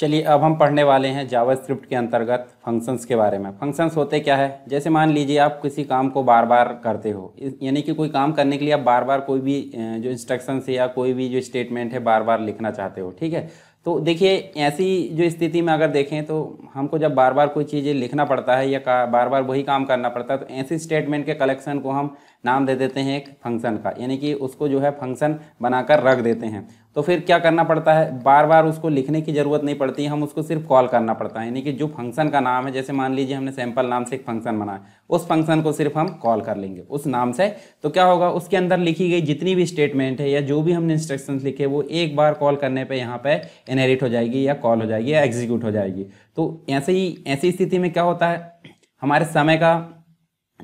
चलिए अब हम पढ़ने वाले हैं जावास्क्रिप्ट के अंतर्गत फंक्शंस के बारे में फंक्शंस होते क्या है जैसे मान लीजिए आप किसी काम को बार बार करते हो यानी कि कोई काम करने के लिए आप बार बार कोई भी जो इंस्ट्रक्शंस है या कोई भी जो स्टेटमेंट है बार बार लिखना चाहते हो ठीक है तो देखिए ऐसी जो स्थिति में अगर देखें तो हमको जब बार बार कोई चीज़ें लिखना पड़ता है या बार बार वही काम करना पड़ता है तो ऐसे स्टेटमेंट के कलेक्शन को हम नाम दे देते हैं एक फंक्शन का यानी कि उसको जो है फंक्शन बनाकर रख देते हैं तो फिर क्या करना पड़ता है बार बार उसको लिखने की ज़रूरत नहीं पड़ती हम उसको सिर्फ कॉल करना पड़ता है यानी कि जो फंक्शन का नाम है जैसे मान लीजिए हमने सैम्पल नाम से एक फंक्शन बनाया उस फंक्शन को सिर्फ हम कॉल कर लेंगे उस नाम से तो क्या होगा उसके अंदर लिखी गई जितनी भी स्टेटमेंट है या जो भी हमने इंस्ट्रक्शन लिखे वो एक बार कॉल करने पर यहाँ पर इनहेरिट हो जाएगी या कॉल हो जाएगी या एग्जीक्यूट हो जाएगी तो ऐसे ही ऐसी स्थिति में क्या होता है हमारे समय का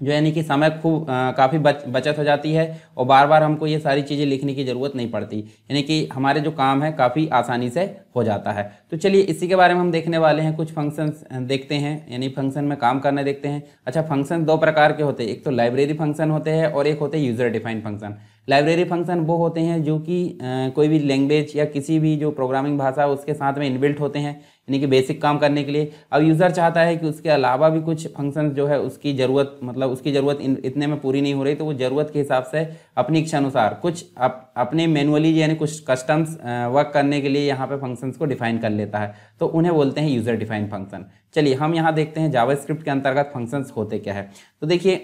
जो यानी कि समय खूब काफ़ी बच बचत हो जाती है और बार बार हमको ये सारी चीज़ें लिखने की ज़रूरत नहीं पड़ती यानी कि हमारे जो काम है काफ़ी आसानी से हो जाता है तो चलिए इसी के बारे में हम देखने वाले हैं कुछ फंक्शंस देखते हैं यानी फंक्शन में काम करने देखते हैं अच्छा फंक्शन दो प्रकार के होते हैं एक तो लाइब्रेरी फंक्शन होते हैं और एक होते हैं user defined function library function वो होते हैं जो कि कोई भी लैंग्वेज या किसी भी जो प्रोग्रामिंग भाषा उसके साथ में इनबिल्ट होते हैं यानी कि बेसिक काम करने के लिए अब यूज़र चाहता है कि उसके अलावा भी कुछ फंक्शन जो है उसकी ज़रूरत मतलब उसकी ज़रूरत इतने में पूरी नहीं हो रही तो वो ज़रूरत के हिसाब से अपनी इच्छा अनुसार कुछ अप, अपने मैनुअली यानी कुछ कस्टम्स वर्क करने के लिए यहाँ पर फंक्शंस को डिफाइन कर लेता है तो उन्हें बोलते हैं यूज़र डिफाइन फंक्शन चलिए हम यहाँ देखते हैं जावा के अंतर्गत फंक्शंस होते क्या है तो देखिए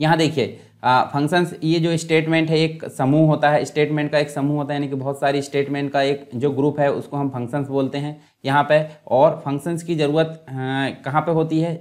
यहाँ देखिए फंक्शंस ये जो स्टेटमेंट है एक समूह होता है स्टेटमेंट का एक समूह होता है यानी कि बहुत सारी स्टेटमेंट का एक जो ग्रुप है उसको हम फंक्शंस बोलते हैं यहाँ पे और फंक्शंस की ज़रूरत कहाँ पे होती है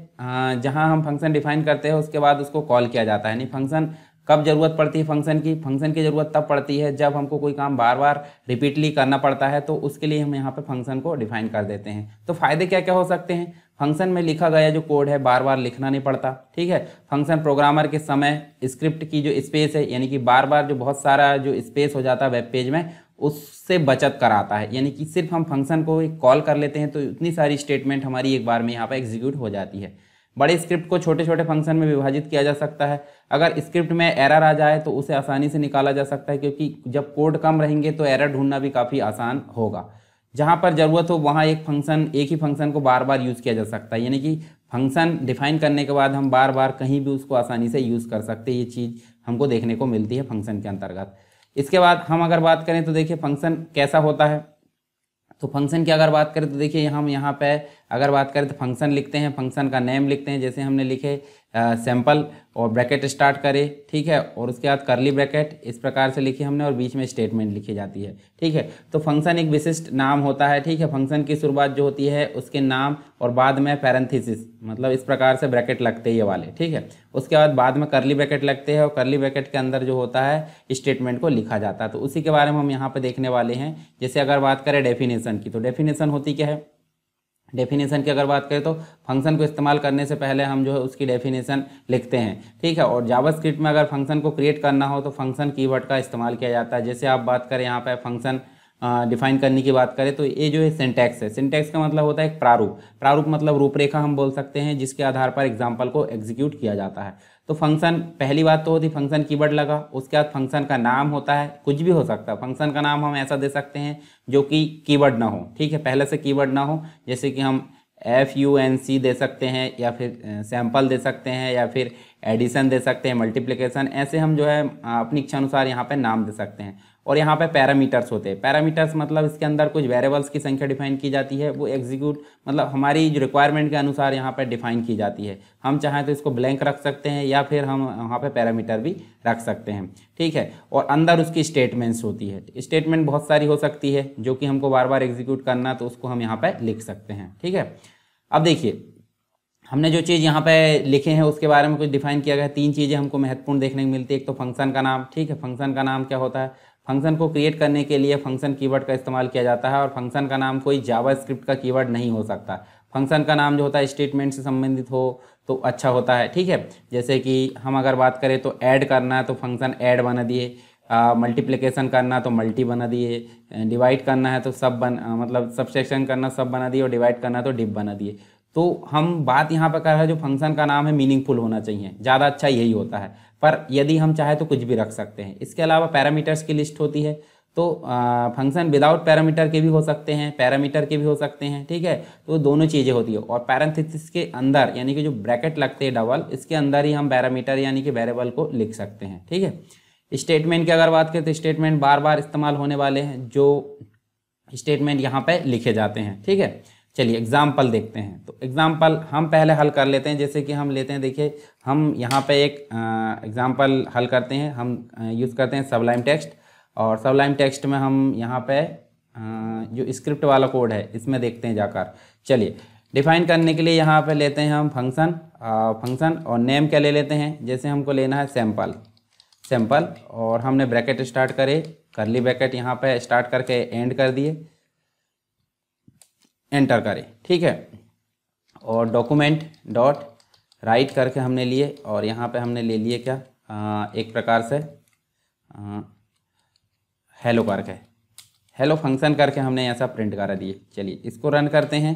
जहाँ हम फंक्शन डिफाइन करते हैं उसके बाद उसको कॉल किया जाता है यानी फंक्शन कब जरूरत पड़ती है फंक्शन की फंक्शन की ज़रूरत तब पड़ती है जब हमको कोई काम बार बार रिपीटली करना पड़ता है तो उसके लिए हम यहाँ पे फंक्शन को डिफाइन कर देते हैं तो फ़ायदे क्या क्या हो सकते हैं फंक्शन में लिखा गया जो कोड है बार बार लिखना नहीं पड़ता ठीक है फंक्शन प्रोग्रामर के समय स्क्रिप्ट की जो स्पेस है यानी कि बार बार जो बहुत सारा जो स्पेस हो जाता है वेब पेज में उससे बचत कराता है यानी कि सिर्फ हम फंक्शन को कॉल कर लेते हैं तो इतनी सारी स्टेटमेंट हमारी एक बार में यहाँ पर एग्जीक्यूट हो जाती है बड़े स्क्रिप्ट को छोटे छोटे फंक्शन में विभाजित किया जा सकता है अगर स्क्रिप्ट में एरर आ जाए तो उसे आसानी से निकाला जा सकता है क्योंकि जब कोड कम रहेंगे तो एरर ढूंढना भी काफ़ी आसान होगा जहाँ पर ज़रूरत हो वहाँ एक फंक्शन एक ही फंक्शन को बार बार यूज़ किया जा सकता है यानी कि फंक्शन डिफाइन करने के बाद हम बार बार कहीं भी उसको आसानी से यूज़ कर सकते हैं ये चीज़ हमको देखने को मिलती है फंक्शन के अंतर्गत इसके बाद हम अगर बात करें तो देखिए फंक्शन कैसा होता है तो फंक्शन की अगर बात करें तो देखिए हम यहाँ पे अगर बात करें तो फंक्शन लिखते हैं फंक्शन का नेम लिखते हैं जैसे हमने लिखे सैंपल और ब्रैकेट स्टार्ट करें ठीक है और उसके बाद करली ब्रैकेट इस प्रकार से लिखी हमने और बीच में स्टेटमेंट लिखी जाती है ठीक है तो फंक्शन एक विशिष्ट नाम होता है ठीक है फंक्शन की शुरुआत जो होती है उसके नाम और बाद में पैरेंथिसिस मतलब इस प्रकार से ब्रैकेट लगते ही वाले ठीक है उसके बाद बाद में करली ब्रैकेट लगते हैं और करली ब्रैकेट के अंदर जो होता है स्टेटमेंट को लिखा जाता है तो उसी के बारे में हम यहाँ पर देखने वाले हैं जैसे अगर बात करें डेफिनेशन की तो डेफिनेशन होती क्या है डेफिनेशन की अगर बात करें तो फंक्शन को इस्तेमाल करने से पहले हम जो है उसकी डेफिनेशन लिखते हैं ठीक है और जावास्क्रिप्ट में अगर फंक्शन को क्रिएट करना हो तो फंक्शन कीवर्ड का इस्तेमाल किया जाता है जैसे आप बात करें यहाँ पर फंक्शन डिफाइन करने की बात करें तो ये जो है सिंटैक्स है सिंटैक्स का मतलब होता है एक प्रारूप प्रारूप मतलब रूपरेखा हम बोल सकते हैं जिसके आधार पर एग्जाम्पल को एग्जीक्यूट किया जाता है तो फंक्शन पहली बात तो होती फंक्शन कीवर्ड लगा उसके बाद फंक्शन का नाम होता है कुछ भी हो सकता है फंक्शन का नाम हम ऐसा दे सकते हैं जो कि कीवर्ड ना हो ठीक है पहले से कीवर्ड ना हो जैसे कि हम एफ यू एन सी दे सकते हैं या फिर सैम्पल दे सकते हैं या फिर एडिशन दे सकते हैं मल्टीप्लिकेशन ऐसे हम जो है अपनी इच्छा अनुसार यहाँ पर नाम दे सकते हैं और यहाँ पे पैरामीटर्स होते हैं पैरामीटर्स मतलब इसके अंदर कुछ वेरिएबल्स की संख्या डिफाइन की जाती है वो एग्जीक्यूट मतलब हमारी जो रिक्वायरमेंट के अनुसार यहाँ पर डिफाइन की जाती है हम चाहें तो इसको ब्लैंक रख सकते हैं या फिर हम वहाँ पर पैरामीटर भी रख सकते हैं ठीक है और अंदर उसकी स्टेटमेंट्स होती है स्टेटमेंट बहुत सारी हो सकती है जो कि हमको बार बार एग्जीक्यूट करना तो उसको हम यहाँ पर लिख सकते हैं ठीक है अब देखिए हमने जो चीज़ यहाँ पे लिखे हैं उसके बारे में कुछ डिफाइन किया गया है तीन चीज़ें हमको महत्वपूर्ण देखने को मिलती है एक तो फंक्शन का नाम ठीक है फंक्शन का नाम क्या होता है फंक्शन को क्रिएट करने के लिए फंक्शन कीवर्ड का इस्तेमाल किया जाता है और फंक्शन का नाम कोई जावा स्क्रिप्ट का कीवर्ड नहीं हो सकता फंक्शन का नाम जो होता है स्टेटमेंट से संबंधित हो तो अच्छा होता है ठीक है जैसे कि हम अगर बात करें तो ऐड करना है तो फंक्शन ऐड बना दिए मल्टीप्लिकेशन करना तो मल्टी बना दिए डिवाइड करना है तो सब बन मतलब सब्सट्रैक्शन करना सब बना दिए और डिवाइड करना तो डिप बना दिए तो हम बात यहाँ पर कर रहे हैं जो फंक्शन का नाम है मीनिंगफुल होना चाहिए ज़्यादा अच्छा यही होता है पर यदि हम चाहे तो कुछ भी रख सकते हैं इसके अलावा पैरामीटर्स की लिस्ट होती है तो फंक्शन विदाउट पैरामीटर के भी हो सकते हैं पैरामीटर के भी हो सकते हैं ठीक है तो दोनों चीज़ें होती है और पैरेंथिस के अंदर यानी कि जो ब्रैकेट लगते हैं डबल इसके अंदर ही हम पैरामीटर यानी कि वेरेबल को लिख सकते हैं ठीक है स्टेटमेंट की अगर बात करें तो स्टेटमेंट बार बार इस्तेमाल होने वाले हैं जो स्टेटमेंट यहाँ पर लिखे जाते हैं ठीक है चलिए एग्ज़ाम्पल देखते हैं तो एग्ज़ाम्पल हम पहले हल कर लेते हैं जैसे कि हम लेते हैं देखिए हम यहाँ पे एक एग्ज़ाम्पल हल करते हैं हम यूज़ करते हैं सबलाइम टेक्स्ट और सबलाइम टेक्स्ट में हम यहाँ पे जो स्क्रिप्ट वाला कोड है इसमें देखते हैं जाकर चलिए डिफाइन करने के लिए यहाँ पे लेते हैं हम फंक्शन फंक्शन और नेम क्या ले लेते हैं जैसे हमको लेना है सैम्पल सैम्पल और हमने ब्रैकेट स्टार्ट करे करली ब्रैकेट यहाँ पे स्टार्ट करके एंड कर दिए एंटर करें ठीक है और डॉक्यूमेंट डॉट राइट करके हमने लिए और यहाँ पे हमने ले लिए क्या आ, एक प्रकार से आ, हेलो करके हेलो फंक्शन करके हमने ऐसा प्रिंट करा दिए चलिए इसको रन करते हैं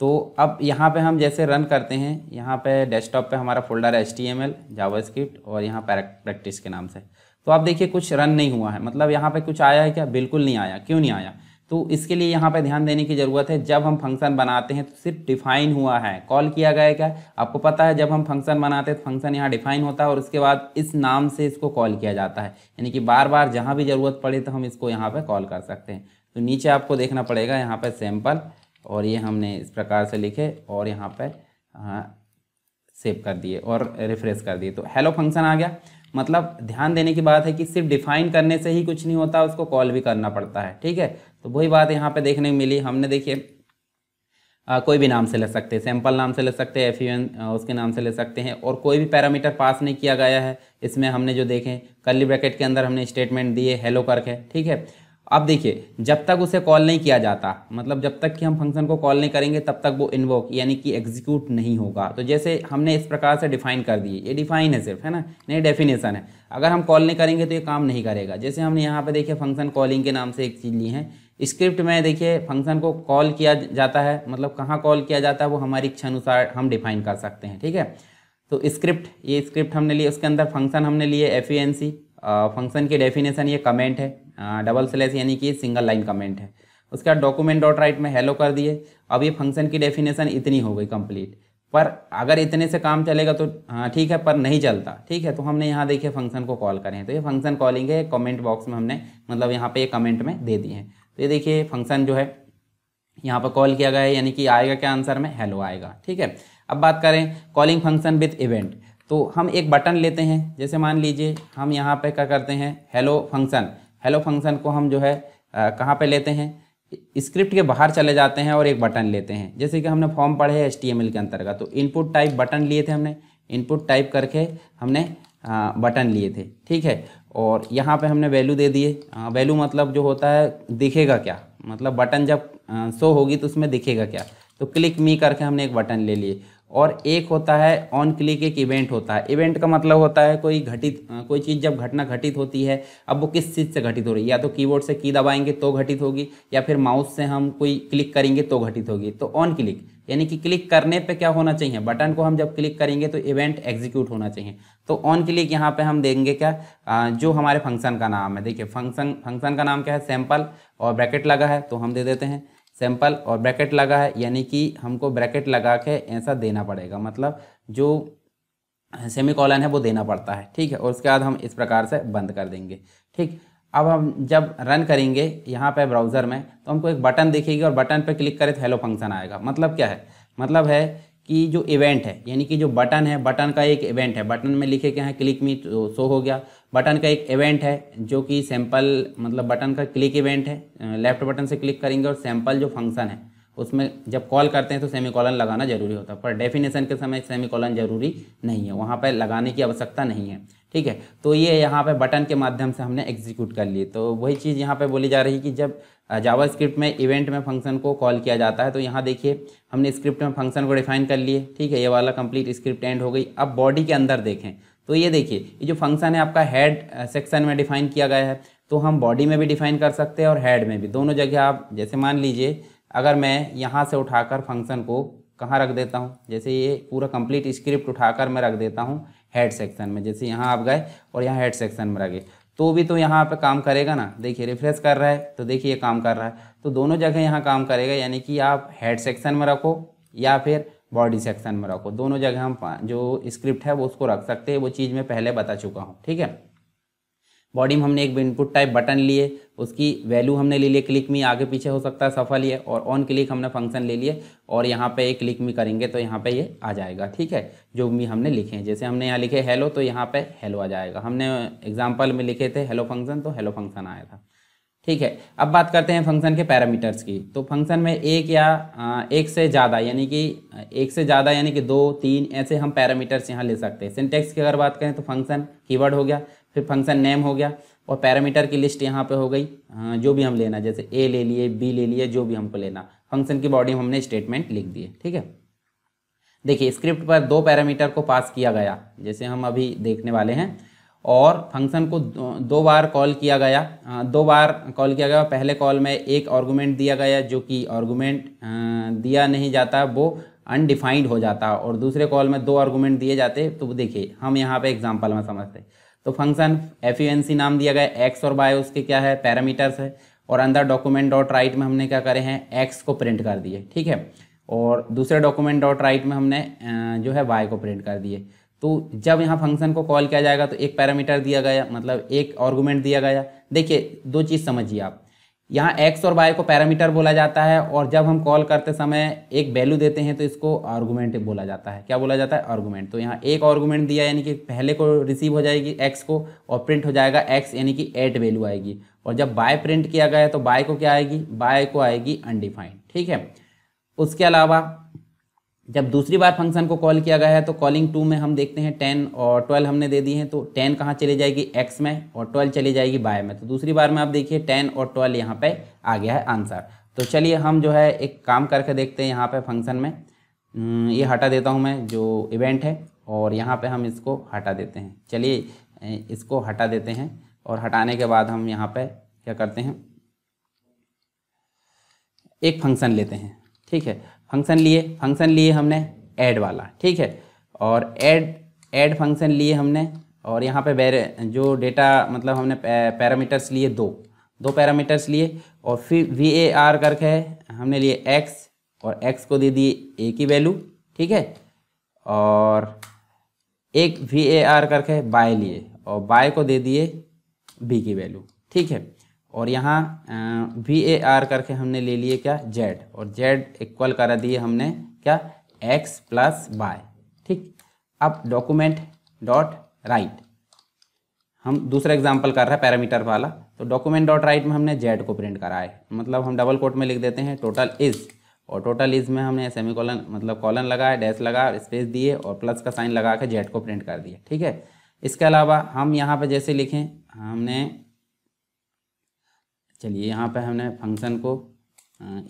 तो अब यहाँ पे हम जैसे रन करते हैं यहाँ पे डेस्कटॉप पे हमारा फोल्डर है एच टी एम एल और यहाँ प्रैक्टिस के नाम से तो आप देखिए कुछ रन नहीं हुआ है मतलब यहाँ पे कुछ आया है क्या बिल्कुल नहीं आया क्यों नहीं आया तो इसके लिए यहाँ पर ध्यान देने की ज़रूरत है जब हम फंक्शन बनाते हैं तो सिर्फ डिफाइन हुआ है कॉल किया गया क्या आपको पता है जब हम फंक्शन बनाते हैं तो फंक्शन यहाँ डिफाइन होता है और उसके बाद इस नाम से इसको कॉल किया जाता है यानी कि बार बार जहाँ भी ज़रूरत पड़े तो हम इसको यहाँ पर कॉल कर सकते हैं तो नीचे आपको देखना पड़ेगा यहाँ पर सैम्पल और ये हमने इस प्रकार से लिखे और यहाँ पर सेव हाँ, कर दिए और रिफ्रेश कर दिए तो हेलो फंक्शन आ गया मतलब ध्यान देने की बात है कि सिर्फ डिफाइन करने से ही कुछ नहीं होता उसको कॉल भी करना पड़ता है ठीक है तो वही बात यहाँ पे देखने मिली हमने देखिए कोई भी नाम से ले सकते हैं सैम्पल नाम से ले सकते हैं एफ एन उसके नाम से ले सकते हैं और कोई भी पैरामीटर पास नहीं किया गया है इसमें हमने जो देखें कल्ली ब्रैकेट के अंदर हमने स्टेटमेंट दिए हेलो करके ठीक है अब देखिए जब तक उसे कॉल नहीं किया जाता मतलब जब तक कि हम फंक्शन को कॉल नहीं करेंगे तब तक वो इन्वोक यानी कि एग्जीक्यूट नहीं होगा तो जैसे हमने इस प्रकार से डिफाइन कर दिए ये डिफाइन है सिर्फ है ना नहीं डेफिनेशन है अगर हम कॉल नहीं करेंगे तो ये काम नहीं करेगा जैसे हमने यहाँ पे देखिए फंक्शन कॉलिंग के नाम से एक चीज़ ली है स्क्रिप्ट में देखिए फंक्शन को कॉल किया जाता है मतलब कहाँ कॉल किया जाता है वो हमारी इच्छा अनुसार हम डिफाइन कर सकते हैं ठीक है तो स्क्रिप्ट ये स्क्रिप्ट हमने लिए उसके अंदर फंक्शन हमने लिए एफ फंक्शन की डेफिनेशन ये कमेंट है डबल स्लेस यानी कि सिंगल लाइन कमेंट है उसके बाद डॉक्यूमेंट डॉट राइट में हेलो कर दिए अब ये फंक्शन की डेफिनेशन इतनी हो गई कंप्लीट पर अगर इतने से काम चलेगा तो हाँ ठीक है पर नहीं चलता ठीक है तो हमने यहाँ देखिए फंक्शन को कॉल करें तो ये फंक्शन कॉलिंग है कमेंट बॉक्स में हमने मतलब यहाँ पे ये कमेंट में दे दिए हैं तो ये देखिए फंक्शन जो है यहाँ पर कॉल किया गया है यानी कि आएगा क्या आंसर में हेलो आएगा ठीक है अब बात करें कॉलिंग फंक्शन विथ इवेंट तो हम एक बटन लेते हैं जैसे मान लीजिए हम यहाँ पे क्या करते हैं हेलो फंक्शन हेलो फंक्शन को हम जो है कहाँ पे लेते हैं स्क्रिप्ट के बाहर चले जाते हैं और एक बटन लेते हैं जैसे कि हमने फॉर्म पढ़े एच के अंतर्गत तो इनपुट टाइप बटन लिए थे हमने इनपुट टाइप करके हमने बटन लिए थे ठीक है और यहाँ पे हमने वैल्यू दे दिए वैल्यू मतलब जो होता है दिखेगा क्या मतलब बटन जब शो होगी तो उसमें दिखेगा क्या तो क्लिक मी करके हमने एक बटन ले लिए और एक होता है ऑन क्लिक एक इवेंट होता है इवेंट का मतलब होता है कोई घटित कोई चीज़ जब घटना घटित होती है अब वो किस चीज़ से घटित हो रही है या तो कीबोर्ड से की दबाएंगे तो घटित होगी या फिर माउस से हम कोई क्लिक करेंगे तो घटित होगी तो ऑन क्लिक यानी कि क्लिक करने पे क्या होना चाहिए बटन को हम जब क्लिक करेंगे तो इवेंट एग्जीक्यूट होना चाहिए तो ऑन क्लिक यहाँ पे हम देंगे क्या जो हमारे फंक्शन का नाम है देखिए फंक्शन फंक्शन का नाम क्या है सैम्पल और ब्रैकेट लगा है तो हम दे देते हैं सैम्पल और ब्रैकेट लगा है यानी कि हमको ब्रैकेट लगा के ऐसा देना पड़ेगा मतलब जो सेमी कॉलन है वो देना पड़ता है ठीक है और उसके बाद हम इस प्रकार से बंद कर देंगे ठीक अब हम जब रन करेंगे यहाँ पे ब्राउज़र में तो हमको एक बटन दिखेगी और बटन पे क्लिक करें तो हेलो फंक्शन आएगा मतलब क्या है मतलब है कि जो इवेंट है यानी कि जो बटन है बटन का एक इवेंट है बटन में लिखे क्या है क्लिक मी तो शो हो गया बटन का एक इवेंट है जो कि सैम्पल मतलब बटन का क्लिक इवेंट है लेफ्ट बटन से क्लिक करेंगे और सैम्पल जो फंक्शन है उसमें जब कॉल करते हैं तो सेमी कॉलन लगाना जरूरी होता है पर डेफिनेशन के समय सेमी कॉलन जरूरी नहीं है वहाँ पर लगाने की आवश्यकता नहीं है ठीक है तो ये यहाँ पे बटन के माध्यम से हमने एग्जीक्यूट कर लिए तो वही चीज़ यहाँ पे बोली जा रही कि जब जावा स्क्रिप्ट में इवेंट में फंक्शन को कॉल किया जाता है तो यहाँ देखिए हमने स्क्रिप्ट में फंक्शन को डिफाइन कर लिए ठीक है ये वाला कंप्लीट स्क्रिप्ट एंड हो गई अब बॉडी के अंदर देखें तो ये देखिए ये जो फंक्शन है आपका हेड सेक्शन में डिफाइन किया गया है तो हम बॉडी में भी डिफाइन कर सकते हैं और हेड में भी दोनों जगह आप जैसे मान लीजिए अगर मैं यहाँ से उठाकर फंक्शन को कहाँ रख देता हूँ जैसे ये पूरा कंप्लीट स्क्रिप्ट उठाकर मैं रख देता हूँ हेड सेक्शन में जैसे यहाँ आप गए और यहाँ हेड सेक्शन में रह गए तो भी तो यहाँ पे काम करेगा ना देखिए रिफ्रेश कर रहा है तो देखिए काम कर रहा है तो दोनों जगह यहाँ काम करेगा यानी कि आप हेड सेक्शन में रखो या फिर बॉडी सेक्शन में रखो दोनों जगह हम जो स्क्रिप्ट है वो उसको रख सकते हैं वो चीज़ मैं पहले बता चुका हूँ ठीक है बॉडी में हमने एक इनपुट टाइप बटन लिए उसकी वैल्यू हमने ले लिए क्लिक में आगे पीछे हो सकता है सफल ये और ऑन क्लिक हमने फंक्शन ले लिए और यहाँ पे एक क्लिक में करेंगे तो यहाँ पे ये यह आ जाएगा ठीक है जो भी हमने लिखे हैं जैसे हमने यहाँ लिखे हेलो तो यहाँ पे हेलो आ जाएगा हमने एग्जाम्पल में लिखे थे हेलो फंक्शन तो हेलो फंक्शन आया था ठीक है अब बात करते हैं फंक्शन के पैरामीटर्स की तो फंक्शन में एक या एक से ज़्यादा यानी कि एक से ज़्यादा यानी कि दो तीन ऐसे हम पैरामीटर्स यहाँ ले सकते हैं सिंटेक्स की अगर बात करें तो फंक्शन कीवर्ड हो गया फिर फंक्शन नेम हो गया और पैरामीटर की लिस्ट यहाँ पे हो गई हाँ, जो भी हम लेना जैसे ए ले लिए बी ले लिए जो भी हमको लेना फंक्शन की बॉडी में हमने स्टेटमेंट लिख दिए ठीक है देखिए स्क्रिप्ट पर दो पैरामीटर को पास किया गया जैसे हम अभी देखने वाले हैं और फंक्शन को दो बार कॉल किया गया हाँ, दो बार कॉल किया गया पहले कॉल में एक आर्गुमेंट दिया गया जो कि आर्गुमेंट हाँ, दिया नहीं जाता वो अनडिफाइंड हो जाता और दूसरे कॉल में दो आर्गूमेंट दिए जाते तो देखिए हम यहाँ पे एग्जांपल में समझते हैं तो फंक्शन एफ नाम दिया गया एक्स और बाय उसके क्या है पैरामीटर्स है और अंदर डॉक्यूमेंट डॉट राइट में हमने क्या करे हैं एक्स को प्रिंट कर दिए ठीक है और दूसरे डॉक्यूमेंट डॉट राइट में हमने जो है वाई को प्रिंट कर दिए तो जब यहाँ फंक्शन को कॉल किया जाएगा तो एक पैरामीटर दिया गया मतलब एक आर्गूमेंट दिया गया देखिए दो चीज़ समझिए आप यहाँ एक्स और वाई को पैरामीटर बोला जाता है और जब हम कॉल करते समय एक वैल्यू देते हैं तो इसको आर्गूमेंट बोला जाता है क्या बोला जाता है आर्गूमेंट तो यहाँ एक आर्गूमेंट दिया यानी कि पहले को रिसीव हो जाएगी एक्स को और प्रिंट हो जाएगा एक्स यानी कि एट वैल्यू आएगी और जब बाय प्रिंट किया गया तो बाय को क्या आएगी बाय को आएगी अनडिफाइंड ठीक है उसके अलावा जब दूसरी बार फंक्शन को कॉल किया गया है तो कॉलिंग टू में हम देखते हैं टेन और ट्वेल्व हमने दे दी है तो टेन कहाँ चली जाएगी एक्स में और ट्वेल्व चली जाएगी बाय में तो दूसरी बार में आप देखिए टेन और ट्वेल्व यहाँ पे आ गया है आंसर तो चलिए हम जो है एक काम करके देखते हैं यहाँ पे फंक्शन में हम्म, ये हटा देता हूँ मैं जो इवेंट है और यहाँ पर हम इसको हटा देते हैं चलिए इसको हटा देते हैं और हटाने के बाद हम यहाँ पर क्या करते हैं एक फंक्शन लेते हैं ठीक है फंक्शन लिए फंक्शन लिए हमने ऐड वाला ठीक है और ऐड ऐड फंक्शन लिए हमने और यहाँ पे बैर जो डेटा मतलब हमने पैरामीटर्स लिए दो दो पैरामीटर्स लिए और फिर वी ए आर करके हमने लिए एक्स और एक्स को दे दिए ए की वैल्यू ठीक है और एक वी ए आर करके बाय लिए और बाय को दे दिए बी की वैल्यू ठीक है और यहाँ वी ए आर करके हमने ले लिए क्या जेड और जेड इक्वल करा दिए हमने क्या एक्स प्लस वाई ठीक अब डॉक्यूमेंट डॉट राइट हम दूसरा एग्जाम्पल कर रहे हैं पैरामीटर वाला तो डॉक्यूमेंट डॉट राइट में हमने जेड को प्रिंट करा है मतलब हम डबल कोट में लिख देते हैं टोटल इज़ और टोटल इज में हमने सेमी कॉलन मतलब कॉलन लगाया डैश लगा स्पेस दिए और प्लस का साइन लगा के जेड को प्रिंट कर दिया ठीक है इसके अलावा हम यहाँ पर जैसे लिखें हमने चलिए यहाँ पे हमने फंक्शन को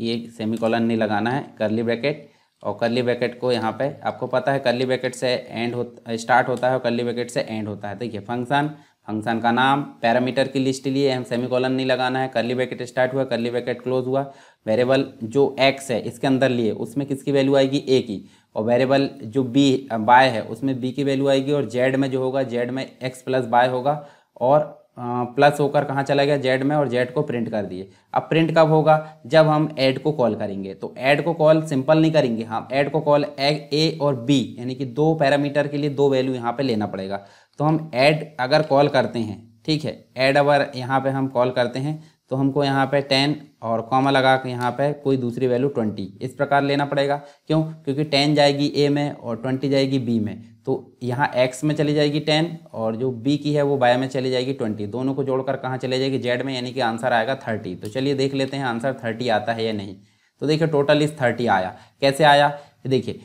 ये सेमी कॉलन नहीं लगाना है करली ब्रैकेट और करली ब्रैकेट को यहाँ पे आपको पता है करली ब्रैकेट से एंड हो स्टार्ट होता है और करली ब्रैकेट से एंड होता है देखिए फंक्शन फंक्शन का नाम पैरामीटर की लिस्ट लिए हम सेमी कॉलन नहीं लगाना है करली ब्रैकेट स्टार्ट हुआ करली ब्रैकेट क्लोज हुआ वेरेबल जो एक्स है इसके अंदर लिए उसमें किसकी वैल्यू आएगी ए की और वेरेबल जो बी बाय है उसमें बी की वैल्यू आएगी और जेड में जो होगा जेड में एक्स प्लस बाय होगा और प्लस होकर कहाँ चला गया जेड में और जेड को प्रिंट कर दिए अब प्रिंट कब होगा जब हम ऐड को कॉल करेंगे तो ऐड को कॉल सिंपल नहीं करेंगे हम हाँ, ऐड को कॉल ए और बी यानी कि दो पैरामीटर के लिए दो वैल्यू यहाँ पे लेना पड़ेगा तो हम ऐड अगर कॉल करते हैं ठीक है ऐड अवर यहाँ पे हम कॉल करते हैं तो हमको यहाँ पे टेन और कॉमा लगा के यहाँ पे कोई दूसरी वैल्यू ट्वेंटी इस प्रकार लेना पड़ेगा क्यों क्योंकि टेन जाएगी ए में और ट्वेंटी जाएगी बी में तो यहाँ एक्स में चली जाएगी टेन और जो बी की है वो बाय में चली जाएगी ट्वेंटी दोनों को जोड़कर कहाँ चले जाएगी जेड में यानी कि आंसर आएगा थर्टी तो चलिए देख लेते हैं आंसर थर्टी आता है या नहीं तो देखिए टोटल इस थर्टी आया कैसे आया देखिए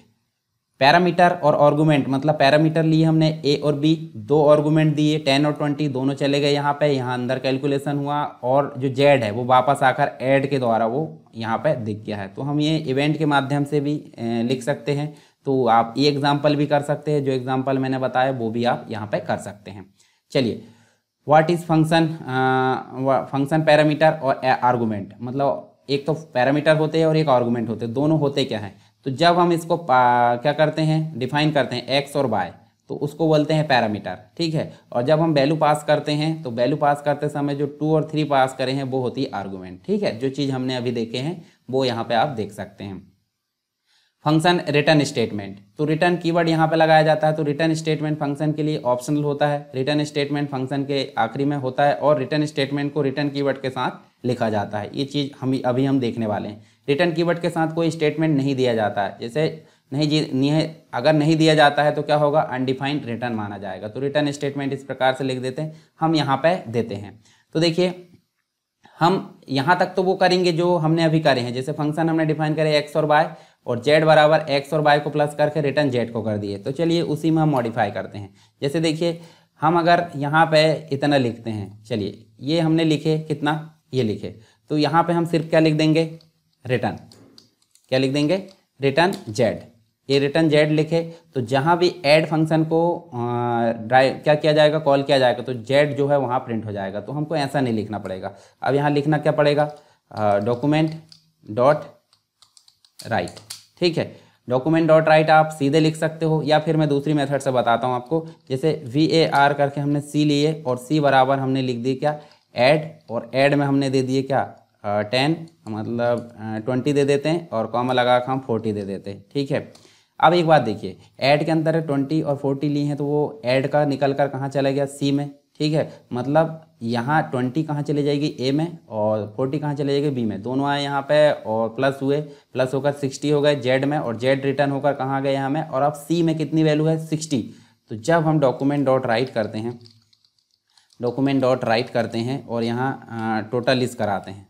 पैरामीटर और ऑर्गूमेंट मतलब पैरामीटर लिए हमने ए और बी दो ऑर्गूमेंट दिए टेन और ट्वेंटी दोनों चले गए यहाँ पे यहाँ अंदर कैलकुलेशन हुआ और जो जेड है वो वापस आकर एड के द्वारा वो यहाँ पे दिख गया है तो हम ये इवेंट के माध्यम से भी लिख सकते हैं तो आप ये एग्जाम्पल भी कर सकते हैं जो एग्जाम्पल मैंने बताया वो भी आप यहाँ पर कर सकते हैं चलिए what is function function parameter और आर्गूमेंट मतलब एक तो पैरामीटर होते हैं और एक आर्गूमेंट होते हैं दोनों होते क्या हैं तो जब हम इसको क्या करते हैं डिफाइन करते हैं एक्स और वाई तो उसको बोलते हैं पैरामीटर ठीक है और जब हम वैल्यू पास करते हैं तो वैल्यू पास करते समय जो टू और थ्री पास करे हैं वो होती है आर्गूमेंट ठीक है जो चीज़ हमने अभी देखे हैं वो यहाँ पे आप देख सकते हैं फंक्शन रिटर्न स्टेटमेंट तो रिटर्न कीवर्ड यहाँ पे लगाया जाता है तो रिटर्न स्टेटमेंट फंक्शन के लिए ऑप्शनल होता है रिटर्न स्टेटमेंट फंक्शन के आखिरी में होता है और रिटर्न स्टेटमेंट को रिटर्न कीवर्ड के साथ लिखा जाता है ये चीज़ हम अभी हम देखने वाले हैं रिटर्न कीवर्ड के साथ कोई स्टेटमेंट नहीं दिया जाता है जैसे नहीं जी नहीं अगर नहीं दिया जाता है तो क्या होगा अनडिफाइंड रिटर्न माना जाएगा तो रिटर्न स्टेटमेंट इस प्रकार से लिख देते हैं हम यहाँ पर देते हैं तो देखिए हम यहाँ तक तो वो करेंगे जो हमने अभी करे हैं जैसे फंक्शन हमने डिफाइन करे एक्स और वाई और जेड बराबर एक्स और वाई को प्लस करके रिटर्न जेड को कर दिए तो चलिए उसी में हम मॉडिफाई करते हैं जैसे देखिए हम अगर यहाँ पे इतना लिखते हैं चलिए ये हमने लिखे कितना ये लिखे तो यहाँ पे हम सिर्फ क्या लिख देंगे रिटर्न क्या लिख देंगे रिटर्न जेड ये रिटर्न जेड लिखे तो जहाँ भी एड फंक्शन को ड्राइव क्या किया जाएगा कॉल किया जाएगा तो जेड जो है वहाँ प्रिंट हो जाएगा तो हमको ऐसा नहीं लिखना पड़ेगा अब यहाँ लिखना क्या पड़ेगा डॉक्यूमेंट डॉट राइट ठीक है डॉक्यूमेंट डॉट राइट आप सीधे लिख सकते हो या फिर मैं दूसरी मेथड से बताता हूँ आपको जैसे वी ए आर करके हमने सी लिए और सी बराबर हमने लिख दी क्या एड और एड में हमने दे दिए क्या टेन मतलब ट्वेंटी दे देते हैं और कॉमा लगा कर हम फोर्टी दे देते हैं ठीक है अब एक बात देखिए ऐड के अंदर ट्वेंटी और फोर्टी ली हैं तो वो ऐड का निकल कर कहाँ चला गया सी में ठीक है मतलब यहाँ ट्वेंटी कहाँ चली जाएगी ए में और फोर्टी कहाँ चले जाएगी बी में दोनों आए यहाँ पे और प्लस हुए प्लस होकर सिक्सटी हो गए जेड में और जेड रिटर्न होकर कहाँ गए यहाँ में और अब सी में कितनी वैल्यू है सिक्सटी तो जब हम डॉक्यूमेंट डॉट राइट करते हैं डॉक्यूमेंट डॉट राइट करते हैं और यहाँ टोटल लिस्ट कराते हैं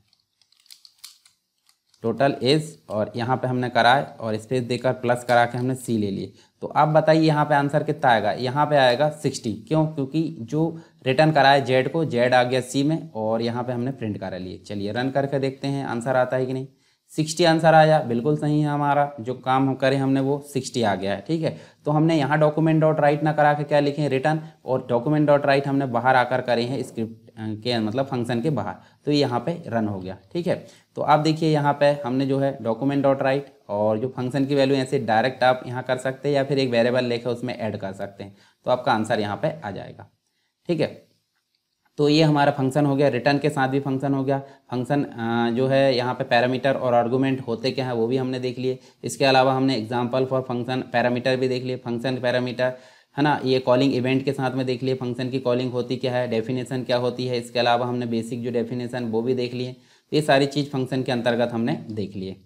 टोटल एज और यहाँ पे हमने कराए और स्पेस देकर प्लस करा के हमने सी ले लिए तो आप बताइए यहाँ पे आंसर कितना आएगा यहाँ पे आएगा सिक्सटी क्यों क्योंकि जो रिटर्न कराए जेड को जेड आ गया सी में और यहाँ पे हमने प्रिंट करा लिए चलिए रन करके देखते हैं आंसर आता है कि नहीं सिक्सटी आंसर आया बिल्कुल सही है हमारा जो काम हम करें हमने वो सिक्सटी आ गया है ठीक है तो हमने यहाँ डॉक्यूमेंट डॉट राइट ना करा के क्या लिखे रिटर्न और डॉक्यूमेंट डॉट राइट हमने बाहर आकर करे हैं स्क्रिप्ट के मतलब फंक्शन के बाहर तो यहाँ पे रन हो गया ठीक है तो आप देखिए यहाँ पे हमने जो है डॉक्यूमेंट डॉट राइट और जो फंक्शन की वैल्यू ऐसे डायरेक्ट आप यहाँ कर सकते हैं या फिर एक वेरेबल लेकर उसमें ऐड कर सकते हैं तो आपका आंसर यहाँ पर आ जाएगा ठीक है तो ये हमारा फंक्शन हो गया रिटर्न के साथ भी फंक्शन हो गया फंक्शन जो है यहाँ पे पैरामीटर और आर्गूमेंट होते क्या है वो भी हमने देख लिए इसके अलावा हमने एग्जाम्पल फॉर फंक्शन पैरामीटर भी देख लिए फंक्शन पैरामीटर है ना ये कॉलिंग इवेंट के साथ में देख लिए फंक्शन की कॉलिंग होती क्या है डेफिनेशन क्या होती है इसके अलावा हमने बेसिक जो डेफिनेशन वो भी देख लिए तो ये सारी चीज़ फंक्शन के अंतर्गत हमने देख लिए